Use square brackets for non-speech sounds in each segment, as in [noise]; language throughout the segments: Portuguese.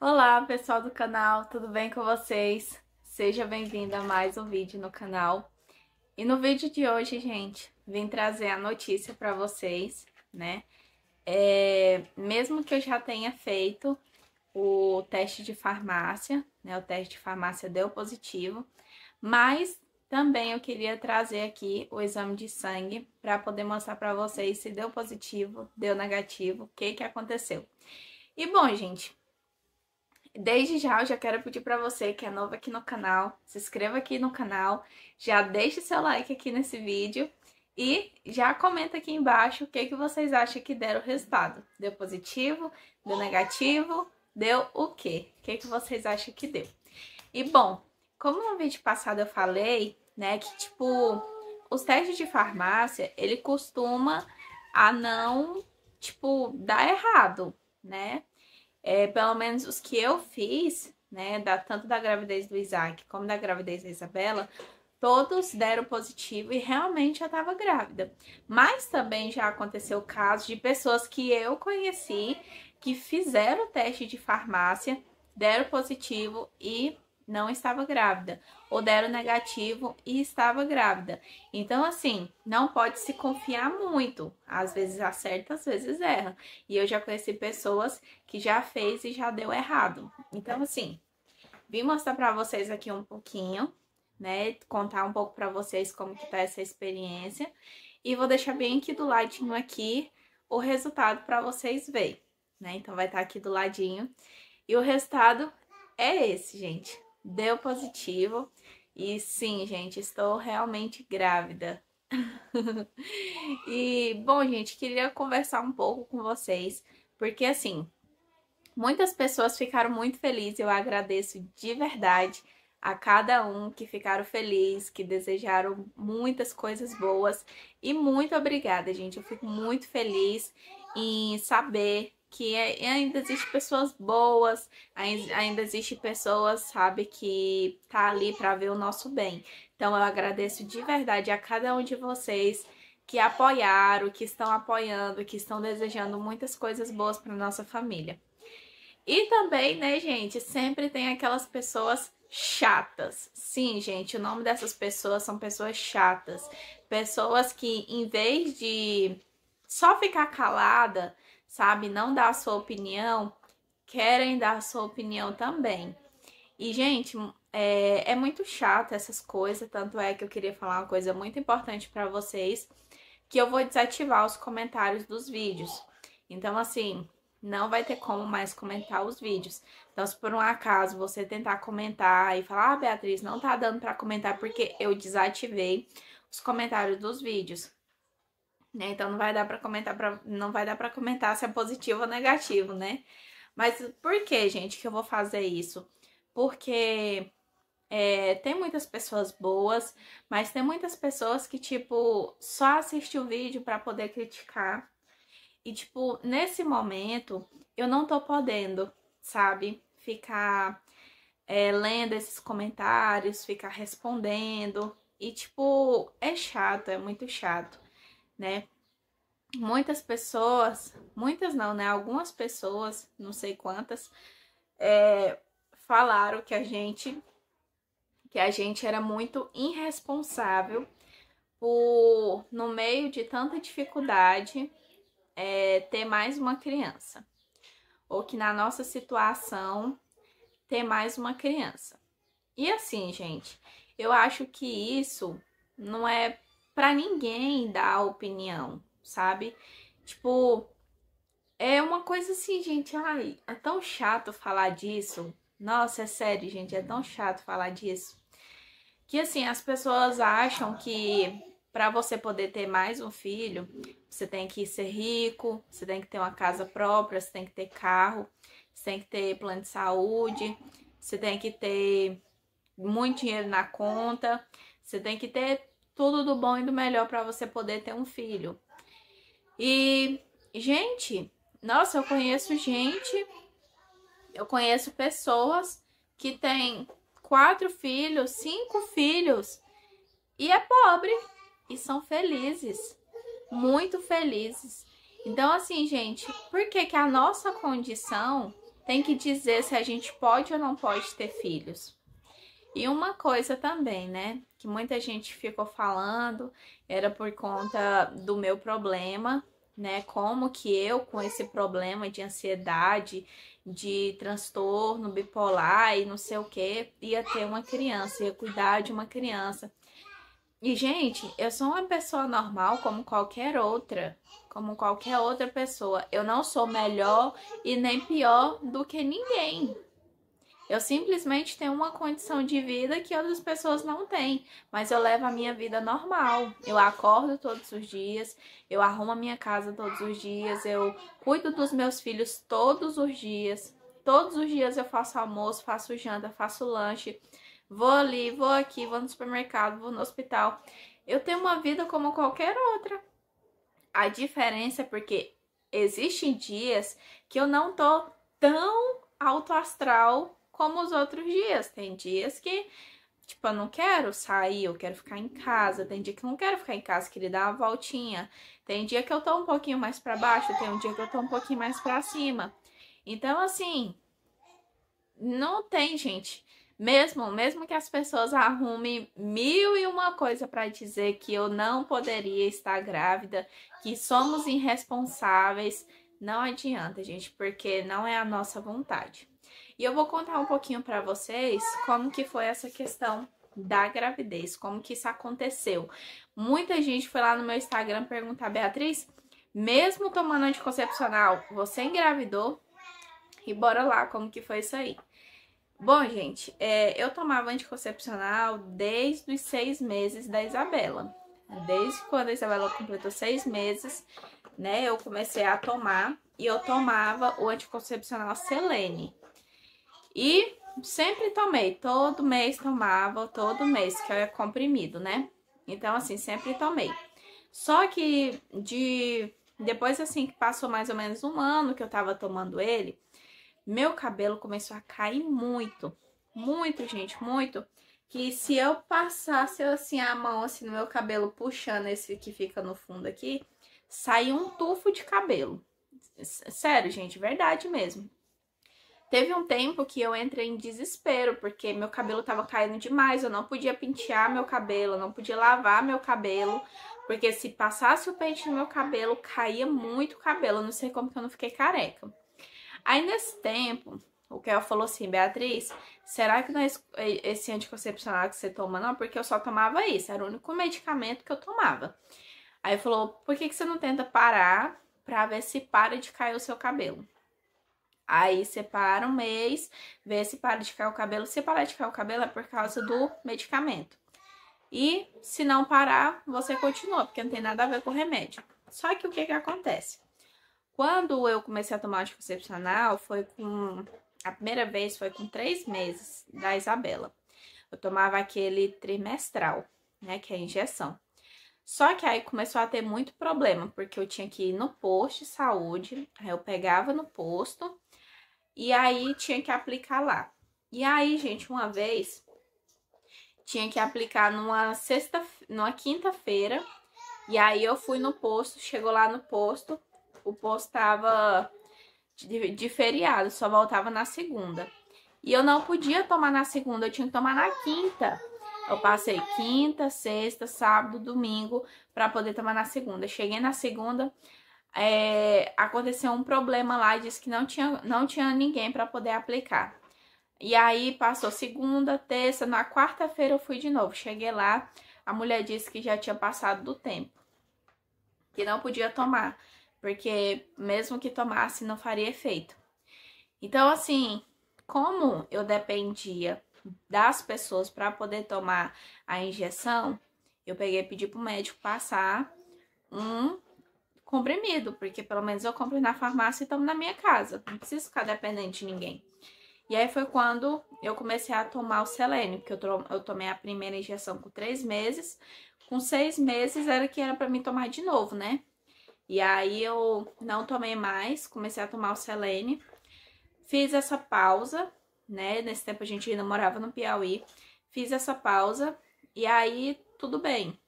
Olá pessoal do canal, tudo bem com vocês? Seja bem-vindo a mais um vídeo no canal. E no vídeo de hoje, gente, vim trazer a notícia para vocês, né? É, mesmo que eu já tenha feito o teste de farmácia, né? O teste de farmácia deu positivo, mas também eu queria trazer aqui o exame de sangue para poder mostrar para vocês se deu positivo, deu negativo, o que que aconteceu. E bom, gente, Desde já eu já quero pedir para você que é novo aqui no canal, se inscreva aqui no canal, já deixe seu like aqui nesse vídeo e já comenta aqui embaixo o que, que vocês acham que deram o resultado. Deu positivo? Deu negativo? Deu o quê? O que, que vocês acham que deu? E bom, como no vídeo passado eu falei, né, que tipo, os testes de farmácia, ele costuma a não, tipo, dar errado, né? É, pelo menos os que eu fiz, né, da, tanto da gravidez do Isaac como da gravidez da Isabela, todos deram positivo e realmente já estava grávida. Mas também já aconteceu casos de pessoas que eu conheci que fizeram o teste de farmácia, deram positivo e não estava grávida, ou deram negativo e estava grávida. Então, assim, não pode se confiar muito. Às vezes acerta, às vezes erra. E eu já conheci pessoas que já fez e já deu errado. Então, assim, vim mostrar para vocês aqui um pouquinho, né? Contar um pouco para vocês como que tá essa experiência. E vou deixar bem aqui do ladinho aqui o resultado para vocês verem, né? Então vai estar tá aqui do ladinho. E o resultado é esse, gente deu positivo. E sim, gente, estou realmente grávida. [laughs] e bom, gente, queria conversar um pouco com vocês, porque assim, muitas pessoas ficaram muito felizes, eu agradeço de verdade a cada um que ficaram felizes, que desejaram muitas coisas boas. E muito obrigada, gente. Eu fico muito feliz em saber que é, ainda existe pessoas boas, ainda existe pessoas, sabe, que tá ali para ver o nosso bem. Então eu agradeço de verdade a cada um de vocês que apoiaram, que estão apoiando, que estão desejando muitas coisas boas para nossa família. E também, né, gente, sempre tem aquelas pessoas chatas. Sim, gente, o nome dessas pessoas são pessoas chatas. Pessoas que em vez de só ficar calada, sabe? Não dá a sua opinião, querem dar a sua opinião também. E, gente, hum, é, é muito chato essas coisas, tanto é que eu queria falar uma coisa muito importante para vocês, que eu vou desativar os comentários dos vídeos. Então, assim, não vai ter como mais comentar os vídeos. Então, se por um acaso você tentar comentar e falar, ah, Beatriz, não tá dando para comentar porque eu desativei os comentários dos vídeos né? Então não vai dar para comentar pra, não vai dar para comentar se é positivo ou negativo, né? Mas por que, gente, que eu vou fazer isso? Porque é, tem muitas pessoas boas, mas tem muitas pessoas que, tipo, só assiste o vídeo para poder criticar. E, tipo, nesse momento, eu não tô podendo, sabe? Ficar é, lendo esses comentários, ficar respondendo. E, tipo, é chato, é muito chato né? Muitas pessoas, muitas não, né? Algumas pessoas, não sei quantas, é, falaram que a gente que a gente era muito irresponsável por, no meio de tanta dificuldade, é, ter mais uma criança. Ou que na nossa situação, ter mais uma criança. E assim, gente, eu acho que isso não é para ninguém dar opinião, sabe? Tipo, é uma coisa assim, gente, ai, é tão chato falar disso. Nossa, é sério, gente, é tão chato falar disso. Que assim, as pessoas acham que para você poder ter mais um filho, você tem que ser rico, você tem que ter uma casa própria, você tem que ter carro, você tem que ter plano de saúde, você tem que ter muito dinheiro na conta, você tem que ter tudo do bom e do melhor para você poder ter um filho. E, gente, nossa, eu conheço gente, eu conheço pessoas que têm quatro filhos, cinco filhos e é pobre e são felizes, muito felizes. Então, assim, gente, por que, que a nossa condição tem que dizer se a gente pode ou não pode ter filhos? E uma coisa também, né, que muita gente ficou falando, era por conta do meu problema, né? Como que eu, com esse problema de ansiedade, de transtorno bipolar e não sei o que, ia ter uma criança, ia cuidar de uma criança. E, gente, eu sou uma pessoa normal como qualquer outra, como qualquer outra pessoa. Eu não sou melhor e nem pior do que ninguém. Eu simplesmente tenho uma condição de vida que outras pessoas não têm, mas eu levo a minha vida normal. Eu acordo todos os dias, eu arrumo a minha casa todos os dias, eu cuido dos meus filhos todos os dias. Todos os dias eu faço almoço, faço janta, faço lanche, vou ali, vou aqui, vou no supermercado, vou no hospital. Eu tenho uma vida como qualquer outra. A diferença é porque existem dias que eu não tô tão alto astral como os outros dias. Tem dias que, tipo, eu não quero sair, eu quero ficar em casa. Tem dia que eu não quero ficar em casa, queria dar uma voltinha. Tem dia que eu tô um pouquinho mais para baixo, tem um dia que eu tô um pouquinho mais para cima. Então, assim, não tem, gente. Mesmo, mesmo que as pessoas arrumem mil e uma coisa para dizer que eu não poderia estar grávida, que somos irresponsáveis, não adianta, gente, porque não é a nossa vontade. E eu vou contar um pouquinho para vocês como que foi essa questão da gravidez, como que isso aconteceu. Muita gente foi lá no meu Instagram perguntar, Beatriz, mesmo tomando anticoncepcional, você engravidou? E bora lá, como que foi isso aí? Bom, gente, é, eu tomava anticoncepcional desde os seis meses da Isabela. Desde quando a Isabela completou seis meses, né, eu comecei a tomar e eu tomava o anticoncepcional Selene. E sempre tomei, todo mês tomava, todo mês, que é comprimido, né? Então, assim, sempre tomei. Só que de depois, assim, que passou mais ou menos um ano que eu tava tomando ele, meu cabelo começou a cair muito. Muito, gente, muito. Que se eu passasse, assim, a mão, assim, no meu cabelo, puxando esse que fica no fundo aqui, saiu um tufo de cabelo. Sério, gente, verdade mesmo. Teve um tempo que eu entrei em desespero, porque meu cabelo tava caindo demais, eu não podia pentear meu cabelo, eu não podia lavar meu cabelo, porque se passasse o pente no meu cabelo, caía muito o cabelo, não sei como que eu não fiquei careca. Aí nesse tempo, o Kel falou assim, Beatriz, será que não é esse anticoncepcional que você toma não? Porque eu só tomava isso, era o único medicamento que eu tomava. Aí falou, por que, que você não tenta parar pra ver se para de cair o seu cabelo? Aí separa um mês, vê se para de ficar o cabelo. Se parar de ficar o cabelo é por causa do medicamento. E se não parar, você continua, porque não tem nada a ver com o remédio. Só que o que que acontece? Quando eu comecei a tomar anticoncepcional, foi com... A primeira vez foi com três meses da Isabela. Eu tomava aquele trimestral, né, que é a injeção. Só que aí começou a ter muito problema, porque eu tinha que ir no posto de saúde, aí eu pegava no posto, e aí tinha que aplicar lá. E aí, gente, uma vez tinha que aplicar numa sexta, numa quinta-feira. E aí eu fui no posto, chegou lá no posto, o posto tava de, de feriado, só voltava na segunda. E eu não podia tomar na segunda, eu tinha que tomar na quinta. Eu passei quinta, sexta, sábado, domingo para poder tomar na segunda. Cheguei na segunda, é, aconteceu um problema lá e disse que não tinha, não tinha ninguém para poder aplicar. E aí passou segunda, terça, na quarta-feira eu fui de novo. Cheguei lá, a mulher disse que já tinha passado do tempo, que não podia tomar, porque mesmo que tomasse não faria efeito. Então, assim, como eu dependia das pessoas para poder tomar a injeção, eu peguei e pedi pro médico passar um comprimido, porque pelo menos eu compro na farmácia e tomo na minha casa. Não preciso ficar dependente de ninguém. E aí foi quando eu comecei a tomar o selênio, porque eu tomei a primeira injeção com três meses. Com seis meses era que era para mim tomar de novo, né? E aí eu não tomei mais, comecei a tomar o selênio. Fiz essa pausa, né? Nesse tempo a gente ainda morava no Piauí. Fiz essa pausa e aí tudo bem.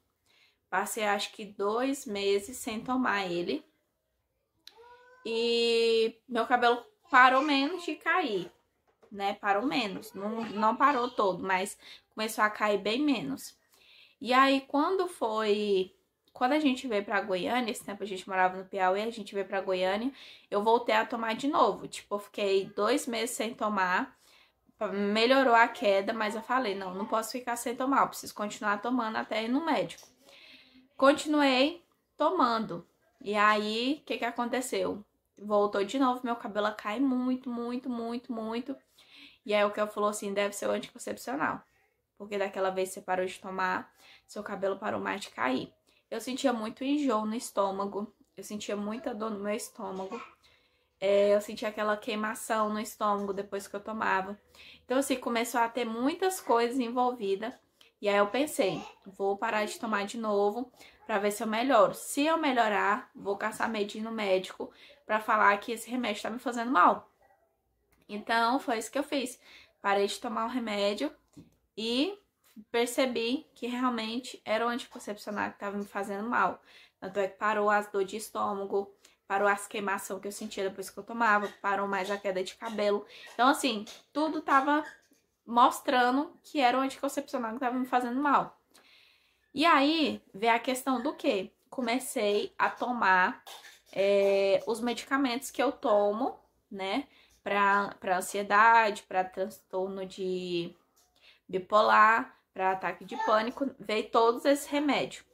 Passei acho que dois meses sem tomar ele. E meu cabelo parou menos de cair, né? Parou menos. Não, não parou todo, mas começou a cair bem menos. E aí, quando foi. Quando a gente veio pra Goiânia, esse tempo a gente morava no Piauí, a gente veio pra Goiânia, eu voltei a tomar de novo. Tipo, eu fiquei dois meses sem tomar melhorou a queda, mas eu falei, não, não posso ficar sem tomar, eu preciso continuar tomando até ir no médico. Continuei tomando. E aí, o que, que aconteceu? Voltou de novo, meu cabelo cai muito, muito, muito, muito. E aí o que eu falou assim, deve ser o anticoncepcional. Porque daquela vez você parou de tomar, seu cabelo parou mais de cair. Eu sentia muito enjoo no estômago, eu sentia muita dor no meu estômago. É, eu sentia aquela queimação no estômago depois que eu tomava. Então, assim, começou a ter muitas coisas envolvidas e aí eu pensei, vou parar de tomar de novo para ver se eu melhoro. Se eu melhorar, vou caçar medinho no médico para falar que esse remédio está me fazendo mal. Então foi isso que eu fiz. Parei de tomar o remédio e percebi que realmente era o anticoncepcional que estava me fazendo mal. Tanto é que parou as dores de estômago, parou as queimação que eu sentia depois que eu tomava, parou mais a queda de cabelo. Então, assim, tudo tava mostrando que era o anticoncepcional que estava me fazendo mal. E aí veio a questão do que? Comecei a tomar é, os medicamentos que eu tomo, né? Para ansiedade, para transtorno de bipolar, para ataque de pânico, veio todos esses remédios.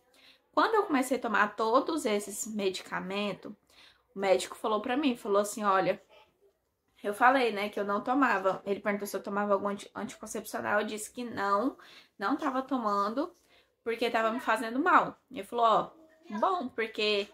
Quando eu comecei a tomar todos esses medicamentos, o médico falou para mim, falou assim, olha, eu falei, né, que eu não tomava. Ele perguntou se eu tomava algum anticoncepcional. Eu disse que não, não tava tomando, porque tava me fazendo mal. Ele falou, ó, bom, porque.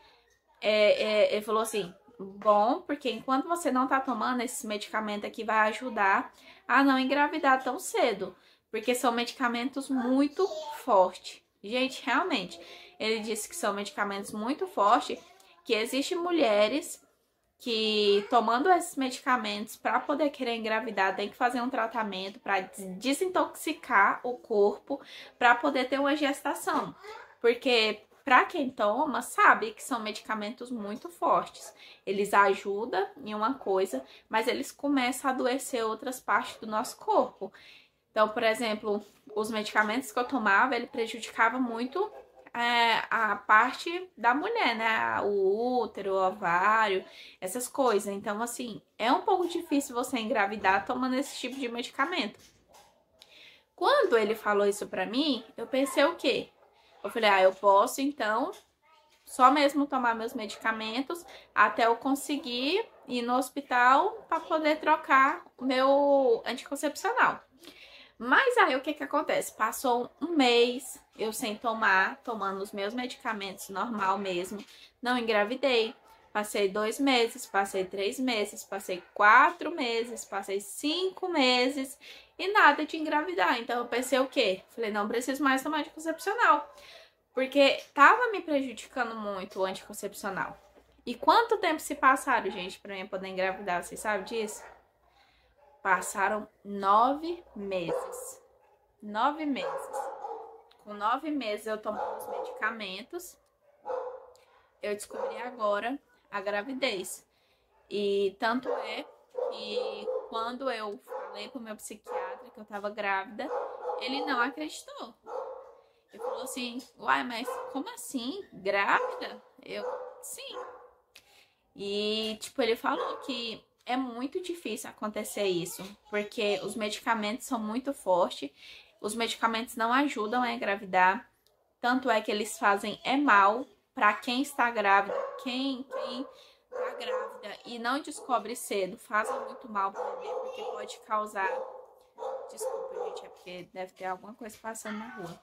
É, é, ele falou assim: bom, porque enquanto você não tá tomando esse medicamento aqui, vai ajudar a não engravidar tão cedo. Porque são medicamentos muito fortes. Gente, realmente, ele disse que são medicamentos muito fortes, que existem mulheres que tomando esses medicamentos para poder querer engravidar tem que fazer um tratamento para hum. desintoxicar o corpo para poder ter uma gestação. Porque para quem toma, sabe que são medicamentos muito fortes. Eles ajudam em uma coisa, mas eles começam a adoecer outras partes do nosso corpo. Então, por exemplo, os medicamentos que eu tomava, ele prejudicava muito é, a parte da mulher, né? O útero, o ovário, essas coisas. Então, assim, é um pouco difícil você engravidar tomando esse tipo de medicamento. Quando ele falou isso pra mim, eu pensei o quê? Eu falei, ah, eu posso então só mesmo tomar meus medicamentos até eu conseguir ir no hospital para poder trocar o meu anticoncepcional. Mas aí o que que acontece? Passou um mês eu sem tomar, tomando os meus medicamentos normal mesmo, não engravidei. Passei dois meses, passei três meses, passei quatro meses, passei cinco meses e nada de engravidar. Então eu pensei o quê? Falei, não preciso mais tomar anticoncepcional. Porque tava me prejudicando muito o anticoncepcional. E quanto tempo se passaram, gente, pra mim poder engravidar? Vocês sabem disso? Passaram nove meses. Nove meses. Com nove meses eu tomava os medicamentos, eu descobri agora a gravidez. E tanto é que quando eu falei pro meu psiquiatra que eu tava grávida, ele não acreditou. Ele falou assim: Uai, mas como assim? Grávida? Eu, sim. E, tipo, ele falou que é muito difícil acontecer isso, porque os medicamentos são muito fortes, os medicamentos não ajudam a engravidar, tanto é que eles fazem é mal para quem está grávida, quem, quem está grávida e não descobre cedo, fazem muito mal para o bebê, porque pode causar. Desculpa, gente, é porque deve ter alguma coisa passando na rua.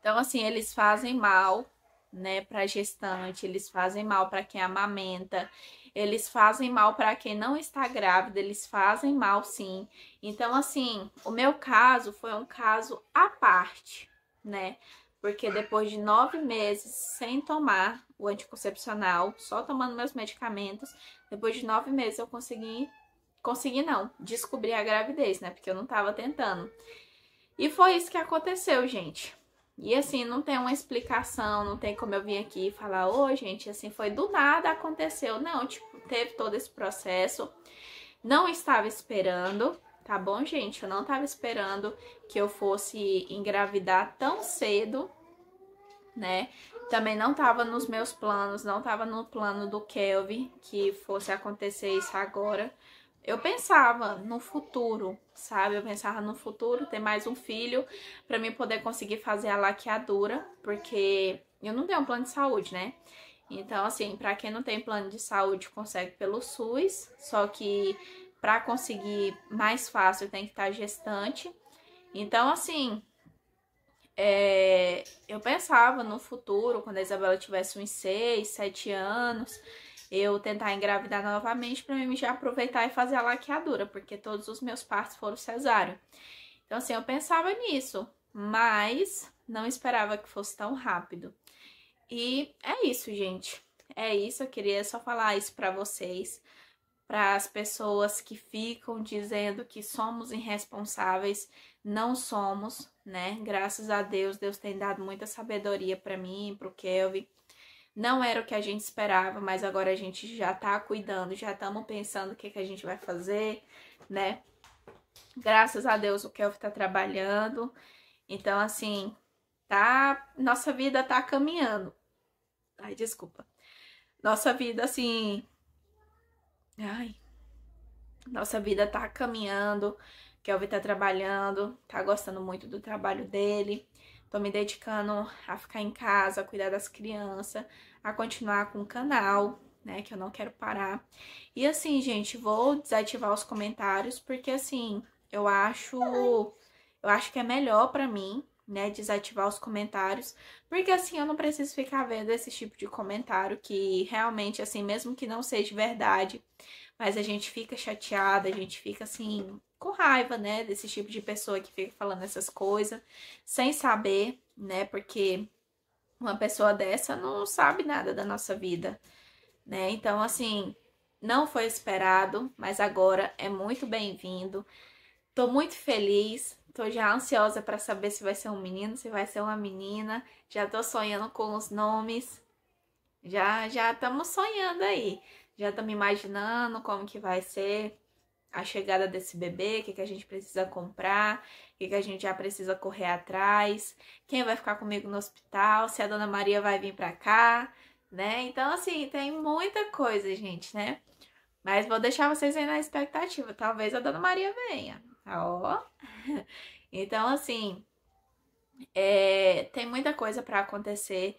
Então, assim, eles fazem mal né, para gestante, eles fazem mal para quem amamenta, eles fazem mal para quem não está grávida, eles fazem mal sim. Então, assim, o meu caso foi um caso à parte, né? Porque depois de nove meses sem tomar o anticoncepcional, só tomando meus medicamentos, depois de nove meses eu consegui. Consegui não, descobrir a gravidez, né? Porque eu não tava tentando. E foi isso que aconteceu, gente. E assim, não tem uma explicação, não tem como eu vir aqui e falar, ô oh, gente, assim, foi do nada, aconteceu. Não, tipo, teve todo esse processo. Não estava esperando, tá bom, gente? Eu não estava esperando que eu fosse engravidar tão cedo, né? Também não estava nos meus planos, não estava no plano do Kelvin que fosse acontecer isso agora. Eu pensava no futuro, sabe? Eu pensava no futuro, ter mais um filho, para mim poder conseguir fazer a laqueadura, porque eu não tenho um plano de saúde, né? Então, assim, para quem não tem plano de saúde, consegue pelo SUS, só que para conseguir mais fácil tem que estar tá gestante. Então, assim, é, eu pensava no futuro, quando a Isabela tivesse uns 6, 7 anos, eu tentar engravidar novamente para mim já aproveitar e fazer a laqueadura, porque todos os meus partos foram cesárea. Então, assim, eu pensava nisso, mas não esperava que fosse tão rápido. E é isso, gente. É isso, eu queria só falar isso para vocês, para as pessoas que ficam dizendo que somos irresponsáveis, não somos, né? Graças a Deus, Deus tem dado muita sabedoria para mim, para o Kelvin não era o que a gente esperava, mas agora a gente já tá cuidando, já estamos pensando o que, que a gente vai fazer, né? Graças a Deus o Kelvin tá trabalhando. Então, assim, tá. Nossa vida tá caminhando. Ai, desculpa. Nossa vida, assim. Ai. Nossa vida tá caminhando. Kelvin tá trabalhando, tá gostando muito do trabalho dele. Tô me dedicando a ficar em casa, a cuidar das crianças, a continuar com o canal, né? Que eu não quero parar. E assim, gente, vou desativar os comentários, porque assim, eu acho. Eu acho que é melhor para mim, né? Desativar os comentários. Porque assim, eu não preciso ficar vendo esse tipo de comentário que realmente, assim, mesmo que não seja verdade, mas a gente fica chateada, a gente fica assim, com raiva, né, desse tipo de pessoa que fica falando essas coisas sem saber, né, porque uma pessoa dessa não sabe nada da nossa vida, né? Então, assim, não foi esperado, mas agora é muito bem-vindo. Tô muito feliz, tô já ansiosa para saber se vai ser um menino, se vai ser uma menina. Já tô sonhando com os nomes. Já já estamos sonhando aí. Já tô me imaginando como que vai ser a chegada desse bebê, o que, que a gente precisa comprar, o que, que a gente já precisa correr atrás, quem vai ficar comigo no hospital, se a dona Maria vai vir para cá, né? Então, assim, tem muita coisa, gente, né? Mas vou deixar vocês aí na expectativa. Talvez a dona Maria venha. Tá, ó. Oh. [laughs] Então, assim, é, tem muita coisa para acontecer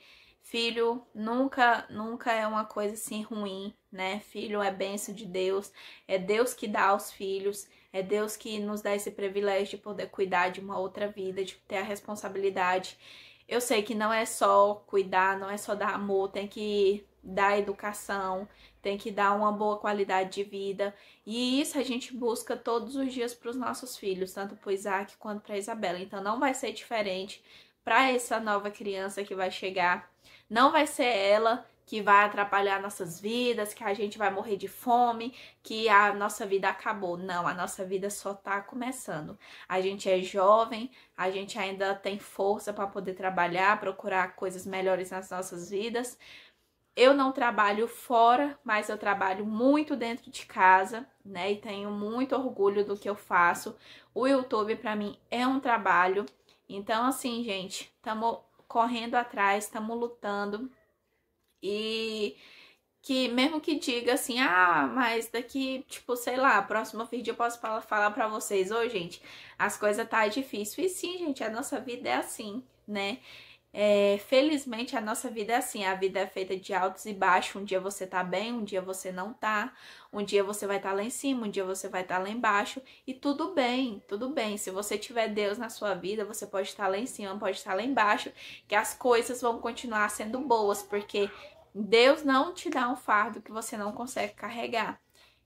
Filho nunca, nunca é uma coisa assim ruim, né? Filho é bênção de Deus, é Deus que dá aos filhos, é Deus que nos dá esse privilégio de poder cuidar de uma outra vida, de ter a responsabilidade. Eu sei que não é só cuidar, não é só dar amor, tem que dar educação, tem que dar uma boa qualidade de vida. E isso a gente busca todos os dias para os nossos filhos, tanto para Isaac quanto para Isabela. Então não vai ser diferente para essa nova criança que vai chegar não vai ser ela que vai atrapalhar nossas vidas, que a gente vai morrer de fome, que a nossa vida acabou. Não, a nossa vida só tá começando. A gente é jovem, a gente ainda tem força para poder trabalhar, procurar coisas melhores nas nossas vidas. Eu não trabalho fora, mas eu trabalho muito dentro de casa, né? E tenho muito orgulho do que eu faço. O YouTube para mim é um trabalho. Então assim, gente, estamos correndo atrás, estamos lutando. E que mesmo que diga assim, ah, mas daqui, tipo, sei lá, próximo vídeo eu posso falar para vocês, ô gente, as coisas tá difícil. E sim, gente, a nossa vida é assim, né? É, felizmente a nossa vida é assim, a vida é feita de altos e baixos. Um dia você tá bem, um dia você não tá. Um dia você vai estar tá lá em cima, um dia você vai estar tá lá embaixo. E tudo bem, tudo bem. Se você tiver Deus na sua vida, você pode estar tá lá em cima, pode estar tá lá embaixo, que as coisas vão continuar sendo boas, porque Deus não te dá um fardo que você não consegue carregar.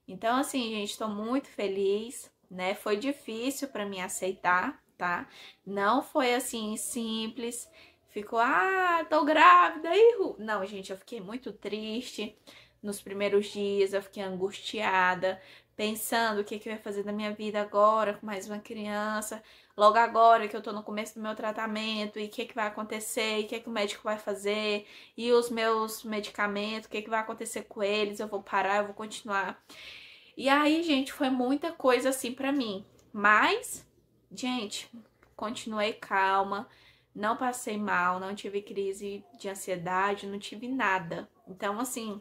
Então, assim, gente, estou muito feliz, né? Foi difícil para mim aceitar, tá? Não foi assim simples ficou, ah, tô grávida. Ihu. Não, gente, eu fiquei muito triste nos primeiros dias, eu fiquei angustiada, pensando o que, que eu ia fazer da minha vida agora com mais uma criança, logo agora que eu tô no começo do meu tratamento, e o que, que vai acontecer, e o que, que o médico vai fazer, e os meus medicamentos, o que, que vai acontecer com eles, eu vou parar, eu vou continuar. E aí, gente, foi muita coisa assim para mim, mas, gente, continuei calma não passei mal, não tive crise de ansiedade, não tive nada. Então, assim,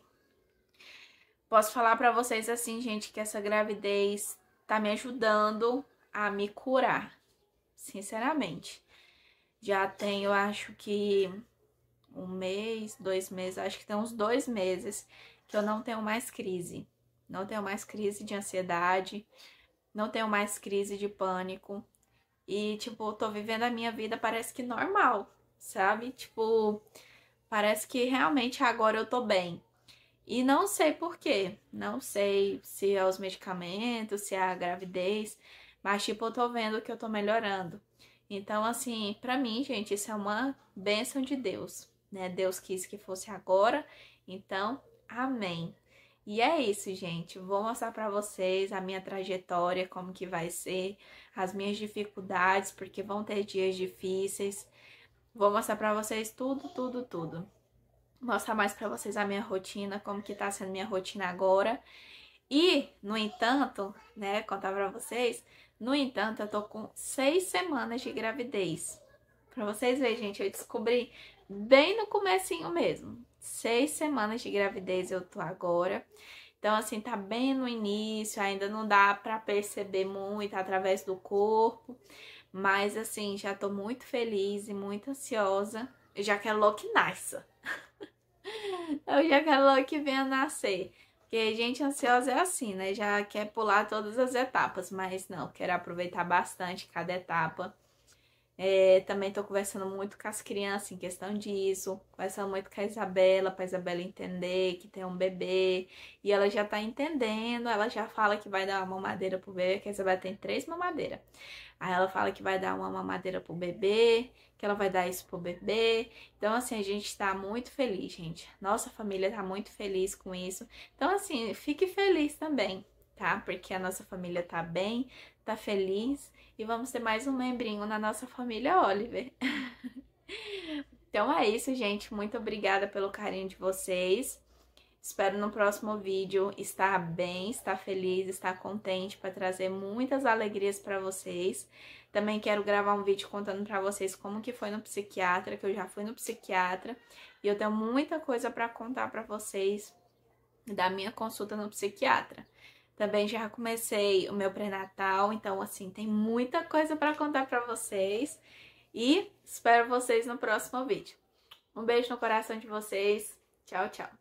posso falar para vocês assim, gente, que essa gravidez tá me ajudando a me curar, sinceramente. Já tenho, acho que um mês, dois meses, acho que tem uns dois meses que eu não tenho mais crise. Não tenho mais crise de ansiedade, não tenho mais crise de pânico. E, tipo, tô vivendo a minha vida, parece que normal, sabe? Tipo, parece que realmente agora eu tô bem. E não sei por quê. Não sei se é os medicamentos, se é a gravidez, mas, tipo, eu tô vendo que eu tô melhorando. Então, assim, para mim, gente, isso é uma bênção de Deus, né? Deus quis que fosse agora, então, amém. E é isso, gente. Vou mostrar para vocês a minha trajetória, como que vai ser, as minhas dificuldades, porque vão ter dias difíceis. Vou mostrar para vocês tudo, tudo, tudo. Mostrar mais para vocês a minha rotina, como que tá sendo minha rotina agora. E, no entanto, né, contar para vocês, no entanto, eu tô com seis semanas de gravidez. Pra vocês verem, gente, eu descobri bem no comecinho mesmo. Seis semanas de gravidez eu tô agora. Então, assim, tá bem no início, ainda não dá para perceber muito através do corpo. Mas, assim, já tô muito feliz e muito ansiosa. Eu já quero logo que nasça. [laughs] eu já quero logo que venha nascer. Porque gente ansiosa é assim, né? Já quer pular todas as etapas, mas não, quero aproveitar bastante cada etapa. É, também tô conversando muito com as crianças em questão disso, conversando muito com a Isabela, pra Isabela entender que tem um bebê, e ela já tá entendendo, ela já fala que vai dar uma mamadeira pro bebê, que a Isabela tem três mamadeiras. Aí ela fala que vai dar uma mamadeira pro bebê, que ela vai dar isso pro bebê. Então, assim, a gente tá muito feliz, gente. Nossa família tá muito feliz com isso. Então, assim, fique feliz também tá? Porque a nossa família tá bem, tá feliz e vamos ter mais um membrinho na nossa família Oliver. [laughs] então é isso, gente. Muito obrigada pelo carinho de vocês. Espero no próximo vídeo estar bem, estar feliz, estar contente para trazer muitas alegrias para vocês. Também quero gravar um vídeo contando para vocês como que foi no psiquiatra, que eu já fui no psiquiatra e eu tenho muita coisa para contar para vocês da minha consulta no psiquiatra. Também já comecei o meu pré-natal, então assim, tem muita coisa para contar para vocês e espero vocês no próximo vídeo. Um beijo no coração de vocês. Tchau, tchau.